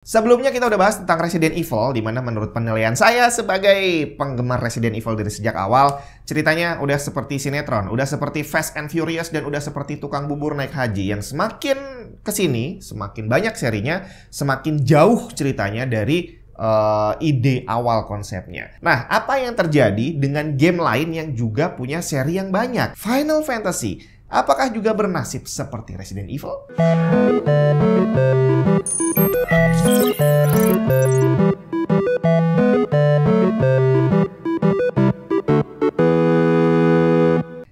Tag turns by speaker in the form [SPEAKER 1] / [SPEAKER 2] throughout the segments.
[SPEAKER 1] Sebelumnya kita udah bahas tentang Resident Evil, di mana menurut penilaian saya sebagai penggemar Resident Evil dari sejak awal, ceritanya udah seperti sinetron, udah seperti Fast and Furious, dan udah seperti tukang bubur naik haji, yang semakin kesini, semakin banyak serinya, semakin jauh ceritanya dari uh, ide awal konsepnya. Nah, apa yang terjadi dengan game lain yang juga punya seri yang banyak? Final Fantasy Apakah juga bernasib seperti Resident Evil?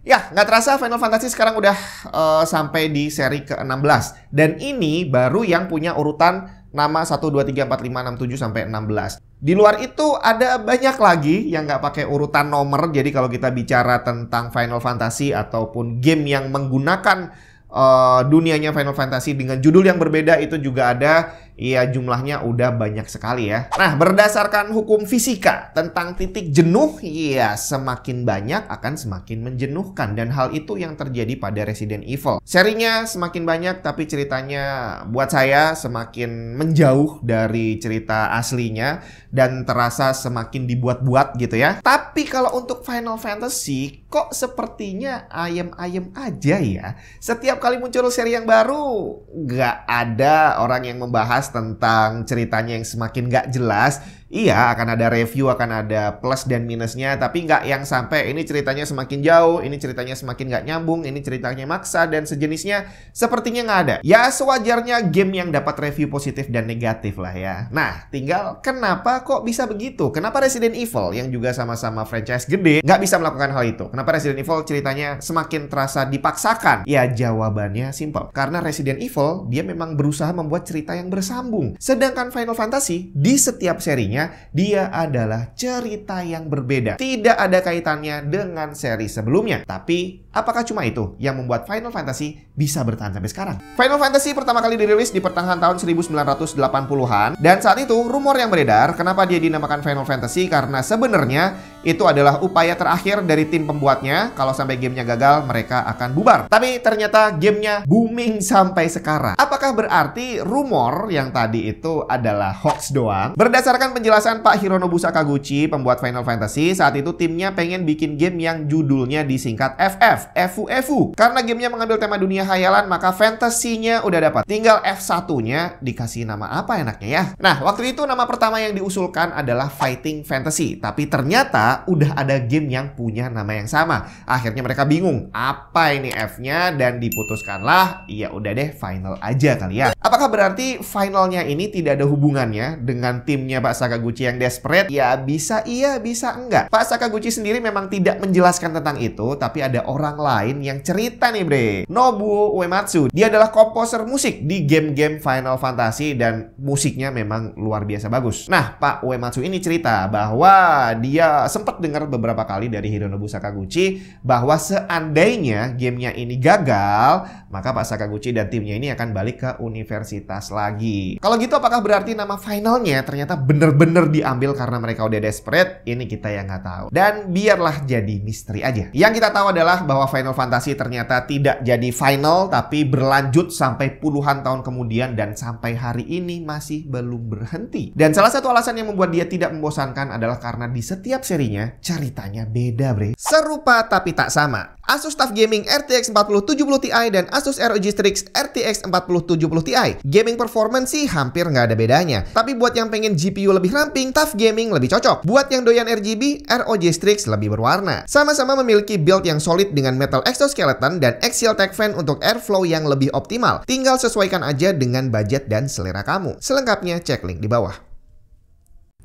[SPEAKER 1] Ya, nggak terasa Final Fantasy sekarang udah uh, sampai di seri ke-16. Dan ini baru yang punya urutan nama 1, 2, 3, 4, 5, 6, 7, sampai 16. Di luar itu ada banyak lagi yang nggak pakai urutan nomor. Jadi kalau kita bicara tentang Final Fantasy ataupun game yang menggunakan uh, dunianya Final Fantasy dengan judul yang berbeda itu juga ada Iya jumlahnya udah banyak sekali ya. Nah berdasarkan hukum fisika tentang titik jenuh, iya semakin banyak akan semakin menjenuhkan dan hal itu yang terjadi pada Resident Evil. Serinya semakin banyak tapi ceritanya buat saya semakin menjauh dari cerita aslinya dan terasa semakin dibuat-buat gitu ya. Tapi kalau untuk Final Fantasy kok sepertinya ayam-ayam aja ya. Setiap kali muncul seri yang baru nggak ada orang yang membahas tentang ceritanya yang semakin gak jelas Iya, akan ada review, akan ada plus dan minusnya, tapi nggak yang sampai ini ceritanya semakin jauh, ini ceritanya semakin nggak nyambung, ini ceritanya maksa, dan sejenisnya sepertinya nggak ada. Ya, sewajarnya game yang dapat review positif dan negatif lah ya. Nah, tinggal kenapa kok bisa begitu? Kenapa Resident Evil yang juga sama-sama franchise gede nggak bisa melakukan hal itu? Kenapa Resident Evil ceritanya semakin terasa dipaksakan? Ya, jawabannya simple. Karena Resident Evil, dia memang berusaha membuat cerita yang bersambung. Sedangkan Final Fantasy, di setiap serinya, sebenarnya dia adalah cerita yang berbeda. Tidak ada kaitannya dengan seri sebelumnya. Tapi apakah cuma itu yang membuat Final Fantasy bisa bertahan sampai sekarang? Final Fantasy pertama kali dirilis di pertengahan tahun 1980-an dan saat itu rumor yang beredar kenapa dia dinamakan Final Fantasy karena sebenarnya itu adalah upaya terakhir dari tim pembuatnya. Kalau sampai gamenya gagal, mereka akan bubar. Tapi ternyata gamenya booming sampai sekarang. Apakah berarti rumor yang tadi itu adalah hoax doang? Berdasarkan penjelasan Pak Hironobu Sakaguchi, pembuat Final Fantasy, saat itu timnya pengen bikin game yang judulnya disingkat FF, Fu. Karena gamenya mengambil tema dunia hayalan, maka fantasinya udah dapat. Tinggal F1-nya dikasih nama apa enaknya ya? Nah, waktu itu nama pertama yang diusulkan adalah Fighting Fantasy. Tapi ternyata udah ada game yang punya nama yang sama. Akhirnya mereka bingung, apa ini F-nya dan diputuskanlah, ya udah deh final aja kali ya. Apakah berarti finalnya ini tidak ada hubungannya dengan timnya Pak Sakaguchi yang desperate? Ya bisa iya, bisa enggak. Pak Sakaguchi sendiri memang tidak menjelaskan tentang itu, tapi ada orang lain yang cerita nih bre. Nobu Uematsu, dia adalah komposer musik di game-game Final Fantasy dan musiknya memang luar biasa bagus. Nah, Pak Uematsu ini cerita bahwa dia sempat dengar beberapa kali dari Hironobu Sakaguchi bahwa seandainya gamenya ini gagal, maka Pak Sakaguchi dan timnya ini akan balik ke universitas lagi. Kalau gitu apakah berarti nama finalnya ternyata bener-bener diambil karena mereka udah desperate? Ini kita yang nggak tahu. Dan biarlah jadi misteri aja. Yang kita tahu adalah bahwa Final Fantasy ternyata tidak jadi final tapi berlanjut sampai puluhan tahun kemudian dan sampai hari ini masih belum berhenti. Dan salah satu alasan yang membuat dia tidak membosankan adalah karena di setiap seri ceritanya beda bre. Serupa tapi tak sama. Asus TUF Gaming RTX 4070 Ti dan Asus ROG Strix RTX 4070 Ti. Gaming performance sih hampir nggak ada bedanya. Tapi buat yang pengen GPU lebih ramping, TUF Gaming lebih cocok. Buat yang doyan RGB, ROG Strix lebih berwarna. Sama-sama memiliki build yang solid dengan metal exoskeleton dan axial tech fan untuk airflow yang lebih optimal. Tinggal sesuaikan aja dengan budget dan selera kamu. Selengkapnya cek link di bawah.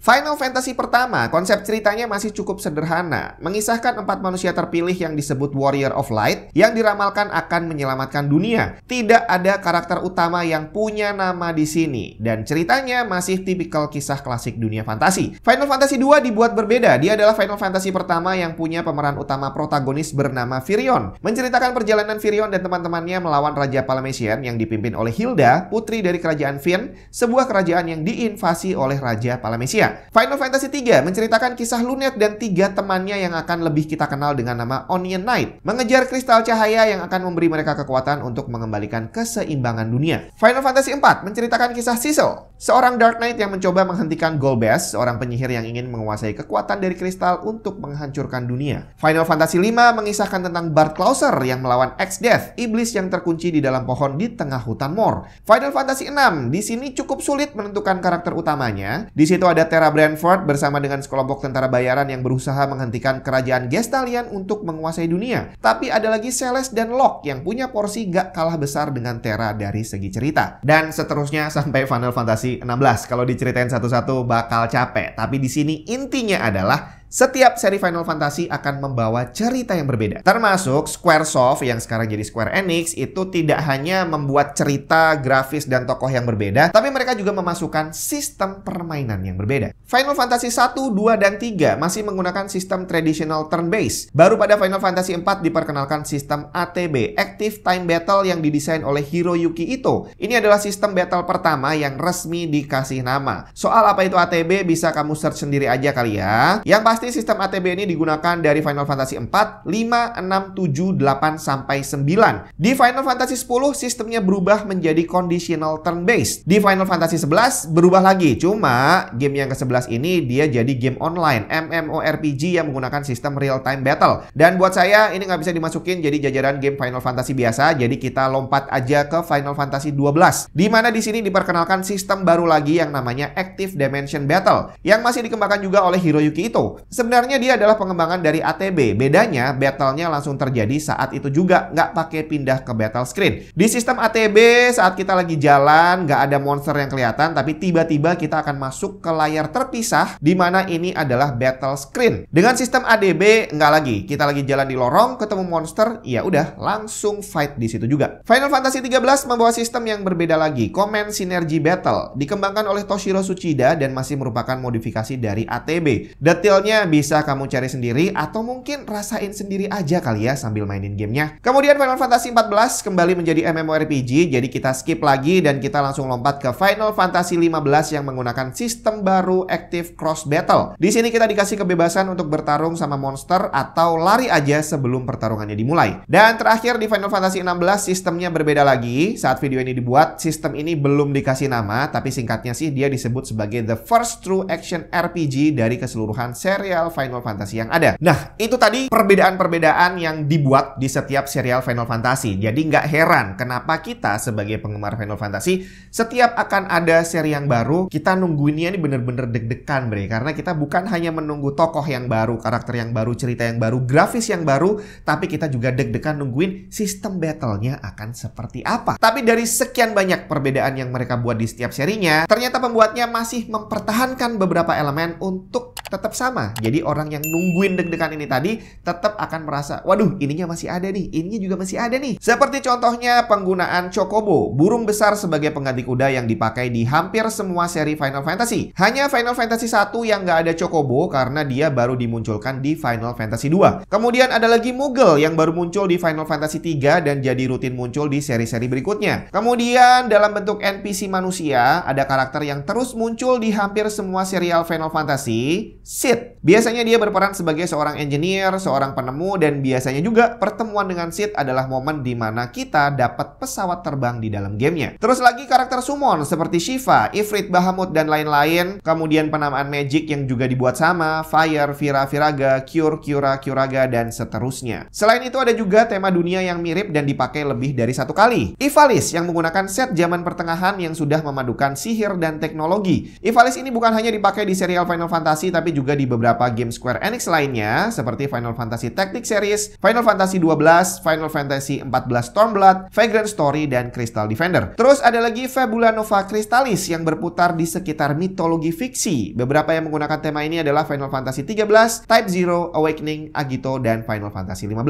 [SPEAKER 1] Final Fantasy pertama, konsep ceritanya masih cukup sederhana, mengisahkan empat manusia terpilih yang disebut Warrior of Light yang diramalkan akan menyelamatkan dunia. Tidak ada karakter utama yang punya nama di sini dan ceritanya masih tipikal kisah klasik dunia fantasi. Final Fantasy 2 dibuat berbeda. Dia adalah Final Fantasy pertama yang punya pemeran utama protagonis bernama Firion. Menceritakan perjalanan Firion dan teman-temannya melawan Raja Palamesian yang dipimpin oleh Hilda, putri dari kerajaan Finn, sebuah kerajaan yang diinvasi oleh Raja Palamesian. Final Fantasy 3 menceritakan kisah Lunet dan tiga temannya yang akan lebih kita kenal dengan nama Onion Knight, mengejar kristal cahaya yang akan memberi mereka kekuatan untuk mengembalikan keseimbangan dunia. Final Fantasy 4 menceritakan kisah Cecil, seorang Dark Knight yang mencoba menghentikan Golbez, seorang penyihir yang ingin menguasai kekuatan dari kristal untuk menghancurkan dunia. Final Fantasy 5 mengisahkan tentang Bart Clauser yang melawan X-Death, iblis yang terkunci di dalam pohon di tengah hutan Mor. Final Fantasy 6 di sini cukup sulit menentukan karakter utamanya. Di situ ada Terra tentara Brentford bersama dengan sekelompok tentara bayaran yang berusaha menghentikan kerajaan Gestalian untuk menguasai dunia. Tapi ada lagi Celes dan Locke yang punya porsi gak kalah besar dengan Terra dari segi cerita. Dan seterusnya sampai Final Fantasy 16. Kalau diceritain satu-satu bakal capek. Tapi di sini intinya adalah setiap seri Final Fantasy akan membawa cerita yang berbeda. Termasuk Square Soft yang sekarang jadi Square Enix itu tidak hanya membuat cerita, grafis, dan tokoh yang berbeda, tapi mereka juga memasukkan sistem permainan yang berbeda. Final Fantasy 1, 2, dan 3 masih menggunakan sistem traditional turn-based. Baru pada Final Fantasy 4 diperkenalkan sistem ATB, Active Time Battle yang didesain oleh Hiroyuki Ito. Ini adalah sistem battle pertama yang resmi dikasih nama. Soal apa itu ATB bisa kamu search sendiri aja kali ya. Yang pasti pasti sistem ATB ini digunakan dari Final Fantasy 4, 5, 6, 7, 8, sampai 9. Di Final Fantasy 10 sistemnya berubah menjadi conditional turn-based. Di Final Fantasy 11 berubah lagi, cuma game yang ke-11 ini dia jadi game online, MMORPG yang menggunakan sistem real-time battle. Dan buat saya ini nggak bisa dimasukin jadi jajaran game Final Fantasy biasa, jadi kita lompat aja ke Final Fantasy 12. Di mana di sini diperkenalkan sistem baru lagi yang namanya Active Dimension Battle, yang masih dikembangkan juga oleh Hiroyuki Ito. Sebenarnya dia adalah pengembangan dari ATB. Bedanya battle-nya langsung terjadi saat itu juga, nggak pakai pindah ke battle screen. Di sistem ATB saat kita lagi jalan, nggak ada monster yang kelihatan, tapi tiba-tiba kita akan masuk ke layar terpisah, di mana ini adalah battle screen. Dengan sistem ADB, nggak lagi. Kita lagi jalan di lorong, ketemu monster, ya udah langsung fight di situ juga. Final Fantasy 13 membawa sistem yang berbeda lagi, Command Synergy Battle, dikembangkan oleh Toshiro Tsuchida dan masih merupakan modifikasi dari ATB. Detailnya bisa kamu cari sendiri atau mungkin rasain sendiri aja kali ya sambil mainin gamenya. Kemudian Final Fantasy 14 kembali menjadi MMORPG, jadi kita skip lagi dan kita langsung lompat ke Final Fantasy 15 yang menggunakan sistem baru Active Cross Battle. Di sini kita dikasih kebebasan untuk bertarung sama monster atau lari aja sebelum pertarungannya dimulai. Dan terakhir di Final Fantasy 16 sistemnya berbeda lagi. Saat video ini dibuat, sistem ini belum dikasih nama, tapi singkatnya sih dia disebut sebagai the first true action RPG dari keseluruhan seri serial Final Fantasy yang ada. Nah, itu tadi perbedaan-perbedaan yang dibuat di setiap serial Final Fantasy. Jadi nggak heran kenapa kita sebagai penggemar Final Fantasy, setiap akan ada seri yang baru, kita nungguinnya ini bener-bener deg-degan bre. Karena kita bukan hanya menunggu tokoh yang baru, karakter yang baru, cerita yang baru, grafis yang baru, tapi kita juga deg-degan nungguin sistem battle-nya akan seperti apa. Tapi dari sekian banyak perbedaan yang mereka buat di setiap serinya, ternyata pembuatnya masih mempertahankan beberapa elemen untuk tetap sama jadi orang yang nungguin deg-degan ini tadi tetap akan merasa, waduh ininya masih ada nih, ininya juga masih ada nih. Seperti contohnya penggunaan Chocobo, burung besar sebagai pengganti kuda yang dipakai di hampir semua seri Final Fantasy. Hanya Final Fantasy 1 yang nggak ada Chocobo karena dia baru dimunculkan di Final Fantasy 2. Kemudian ada lagi Moogle yang baru muncul di Final Fantasy 3 dan jadi rutin muncul di seri-seri berikutnya. Kemudian dalam bentuk NPC manusia, ada karakter yang terus muncul di hampir semua serial Final Fantasy, Sid. Biasanya dia berperan sebagai seorang engineer, seorang penemu, dan biasanya juga pertemuan dengan Sid adalah momen di mana kita dapat pesawat terbang di dalam gamenya. Terus lagi karakter summon seperti Shiva, Ifrit, Bahamut, dan lain-lain. Kemudian penamaan magic yang juga dibuat sama, Fire, Vira, Viraga, Cure, Cura, Curaga, dan seterusnya. Selain itu ada juga tema dunia yang mirip dan dipakai lebih dari satu kali. Ivalis yang menggunakan set zaman pertengahan yang sudah memadukan sihir dan teknologi. Ivalis ini bukan hanya dipakai di serial Final Fantasy tapi juga di beberapa beberapa game Square Enix lainnya seperti Final Fantasy Tactics Series, Final Fantasy 12, Final Fantasy 14 Stormblood, Vagrant Story, dan Crystal Defender. Terus ada lagi Fabula Nova Crystallis yang berputar di sekitar mitologi fiksi. Beberapa yang menggunakan tema ini adalah Final Fantasy 13, Type Zero, Awakening, Agito, dan Final Fantasy 15.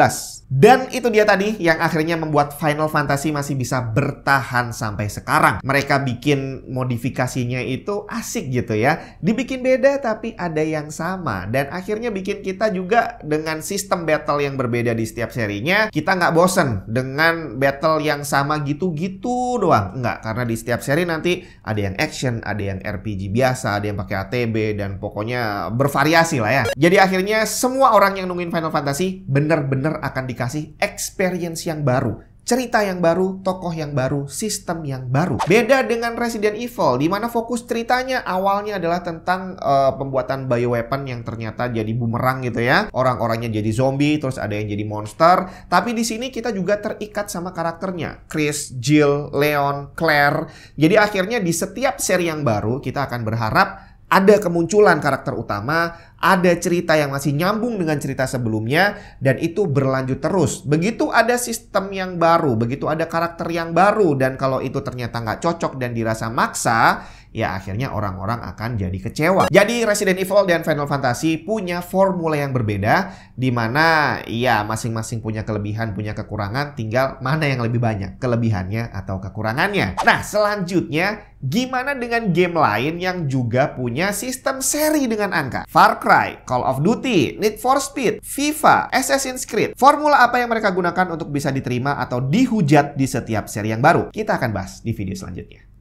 [SPEAKER 1] Dan itu dia tadi yang akhirnya membuat Final Fantasy masih bisa bertahan sampai sekarang. Mereka bikin modifikasinya itu asik gitu ya. Dibikin beda tapi ada yang sama sama dan akhirnya bikin kita juga dengan sistem battle yang berbeda di setiap serinya kita nggak bosen dengan battle yang sama gitu-gitu doang nggak karena di setiap seri nanti ada yang action ada yang RPG biasa ada yang pakai ATB dan pokoknya bervariasi lah ya jadi akhirnya semua orang yang nungguin Final Fantasy bener-bener akan dikasih experience yang baru cerita yang baru, tokoh yang baru, sistem yang baru. Beda dengan Resident Evil, di mana fokus ceritanya awalnya adalah tentang uh, pembuatan bioweapon yang ternyata jadi bumerang gitu ya. Orang-orangnya jadi zombie, terus ada yang jadi monster. Tapi di sini kita juga terikat sama karakternya. Chris, Jill, Leon, Claire. Jadi akhirnya di setiap seri yang baru, kita akan berharap ada kemunculan karakter utama, ada cerita yang masih nyambung dengan cerita sebelumnya dan itu berlanjut terus. Begitu ada sistem yang baru, begitu ada karakter yang baru dan kalau itu ternyata nggak cocok dan dirasa maksa, ya akhirnya orang-orang akan jadi kecewa. Jadi Resident Evil dan Final Fantasy punya formula yang berbeda di mana ya masing-masing punya kelebihan, punya kekurangan, tinggal mana yang lebih banyak, kelebihannya atau kekurangannya. Nah, selanjutnya gimana dengan game lain yang juga punya sistem seri dengan angka? Far Cry Cry, Call of Duty, Need for Speed, FIFA, Assassin's Creed. Formula apa yang mereka gunakan untuk bisa diterima atau dihujat di setiap seri yang baru? Kita akan bahas di video selanjutnya.